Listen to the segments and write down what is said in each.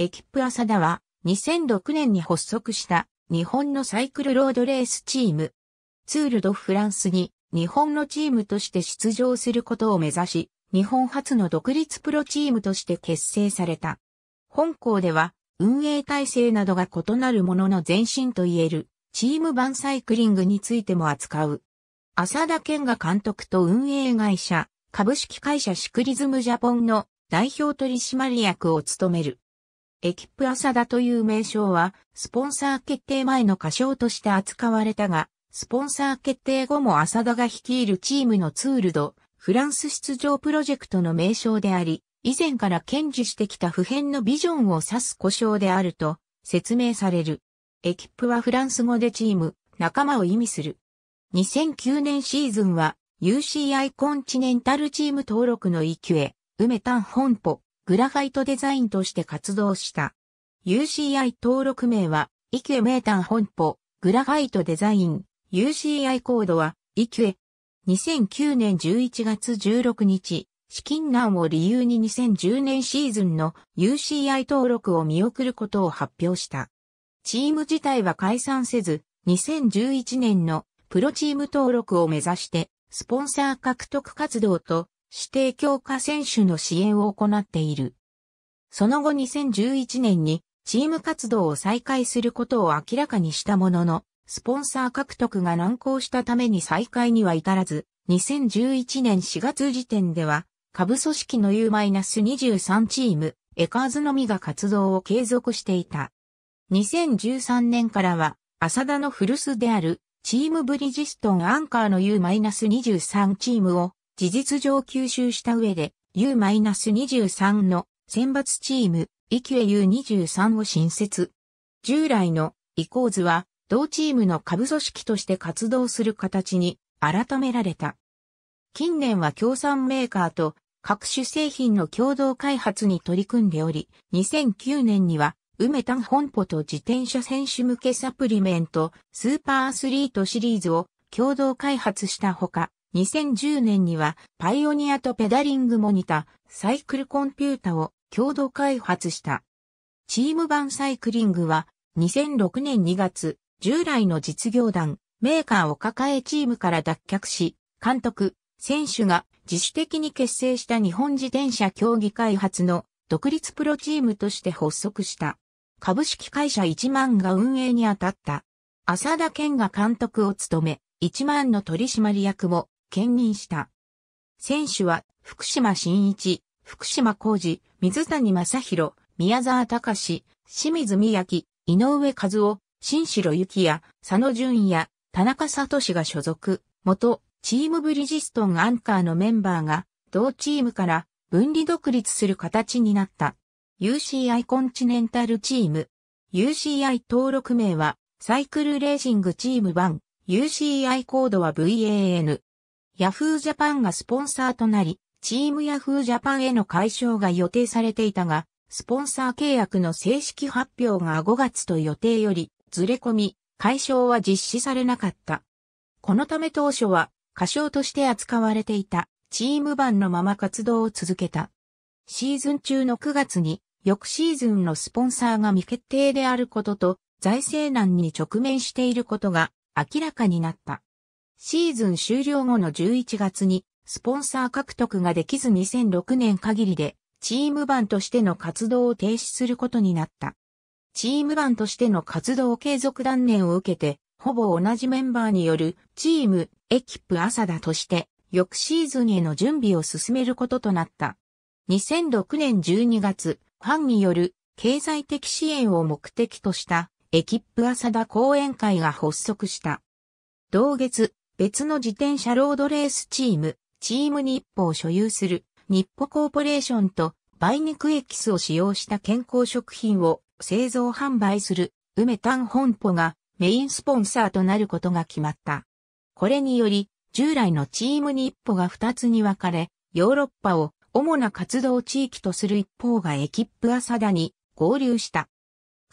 エキップ浅田は2006年に発足した日本のサイクルロードレースチーム。ツールドフランスに日本のチームとして出場することを目指し、日本初の独立プロチームとして結成された。本校では運営体制などが異なるものの前身といえるチーム版サイクリングについても扱う。浅田健が監督と運営会社、株式会社シクリズムジャポンの代表取締役を務める。エキップアサダという名称は、スポンサー決定前の歌唱として扱われたが、スポンサー決定後も浅田が率いるチームのツールド、フランス出場プロジェクトの名称であり、以前から堅持してきた普遍のビジョンを指す故障であると説明される。エキップはフランス語でチーム、仲間を意味する。2009年シーズンは UCI コンチネンタルチーム登録のイキへ、梅丹本舗、グラファイトデザインとして活動した。UCI 登録名は、イキュエメータン本舗、グラファイトデザイン、UCI コードは、イキュエ。2009年11月16日、資金難を理由に2010年シーズンの UCI 登録を見送ることを発表した。チーム自体は解散せず、2011年のプロチーム登録を目指して、スポンサー獲得活動と指定強化選手の支援を行っている。その後2011年にチーム活動を再開することを明らかにしたものの、スポンサー獲得が難航したために再開には至らず、2011年4月時点では、下部組織の U-23 チーム、エカーズのみが活動を継続していた。2013年からは、浅田の古巣である、チームブリジストンアンカーの U-23 チームを事実上吸収した上で U-23 の選抜チーム、イキュエ U23 を新設。従来のイコーズは同チームの下部組織として活動する形に改められた。近年は共産メーカーと各種製品の共同開発に取り組んでおり、2009年には梅田本舗と自転車選手向けサプリメント、スーパーアスリートシリーズを共同開発したほか、2010年にはパイオニアとペダリングも似たサイクルコンピュータを共同開発した。チーム版サイクリングは2006年2月、従来の実業団、メーカーを抱えチームから脱却し、監督、選手が自主的に結成した日本自転車競技開発の独立プロチームとして発足した。株式会社1万が運営に当たった。浅田健が監督を務め、1万の取締役も兼任した。選手は、福島新一、福島浩二、水谷正宏、宮沢隆、清水美明、井上和夫、新城幸也、佐野淳也、田中聡が所属、元、チームブリジストンアンカーのメンバーが、同チームから分離独立する形になった。UCI コンチネンタルチーム。UCI 登録名は、サイクルレーシングチーム1、UCI コードは VAN。Yahoo Japan がスポンサーとなり、チーム Yahoo Japan への解消が予定されていたが、スポンサー契約の正式発表が5月と予定よりずれ込み、解消は実施されなかった。このため当初は、歌唱として扱われていたチーム版のまま活動を続けた。シーズン中の9月に、翌シーズンのスポンサーが未決定であることと、財政難に直面していることが明らかになった。シーズン終了後の11月にスポンサー獲得ができず2006年限りでチーム版としての活動を停止することになった。チーム版としての活動継続断念を受けて、ほぼ同じメンバーによるチーム、エキップ朝田として、翌シーズンへの準備を進めることとなった。2006年12月、ファンによる経済的支援を目的としたエキップ朝田講演会が発足した。同月、別の自転車ロードレースチーム、チーム日報を所有する日報コーポレーションと梅肉エキスを使用した健康食品を製造販売する梅丹本舗がメインスポンサーとなることが決まった。これにより、従来のチーム日報が2つに分かれ、ヨーロッパを主な活動地域とする一方がエキップアサダに合流した。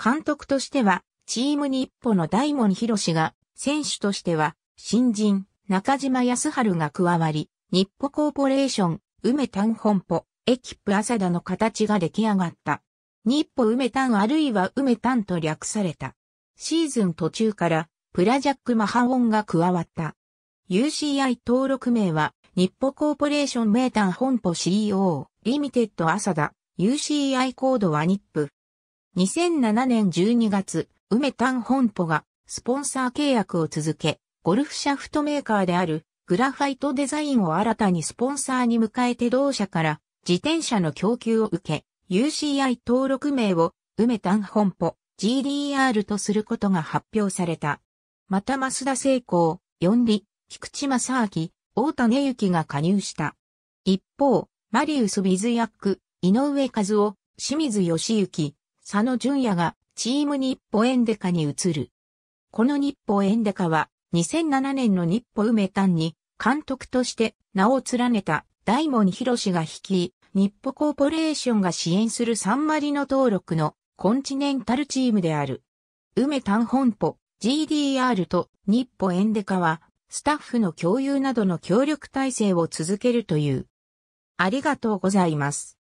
監督としては、チーム日報の大門博が、選手としては、新人、中島康春が加わり、日歩コーポレーション、梅丹本舗、エキップ浅田の形が出来上がった。日歩梅丹あるいは梅丹と略された。シーズン途中から、プラジャックマハオンが加わった。UCI 登録名は、日歩コーポレーション名丹本舗 CEO、リミテッド浅田、UCI コードは日プ。2007年12月、梅丹本舗がスポンサー契約を続け、ゴルフシャフトメーカーであるグラファイトデザインを新たにスポンサーに迎えて同社から自転車の供給を受け、UCI 登録名を梅丹本舗 GDR とすることが発表された。また増田成功、四里、菊池正明、大谷幸が加入した。一方、マリウス・ビズヤック、井上和夫、清水義行、佐野淳也がチーム日報エンデカに移る。この日報エンデカは2007年の日歩梅丹に監督として名を連ねた大門博士が率い、日歩コーポレーションが支援するサンマリ登録のコンチネンタルチームである。梅丹本舗 GDR と日歩エンデカはスタッフの共有などの協力体制を続けるという。ありがとうございます。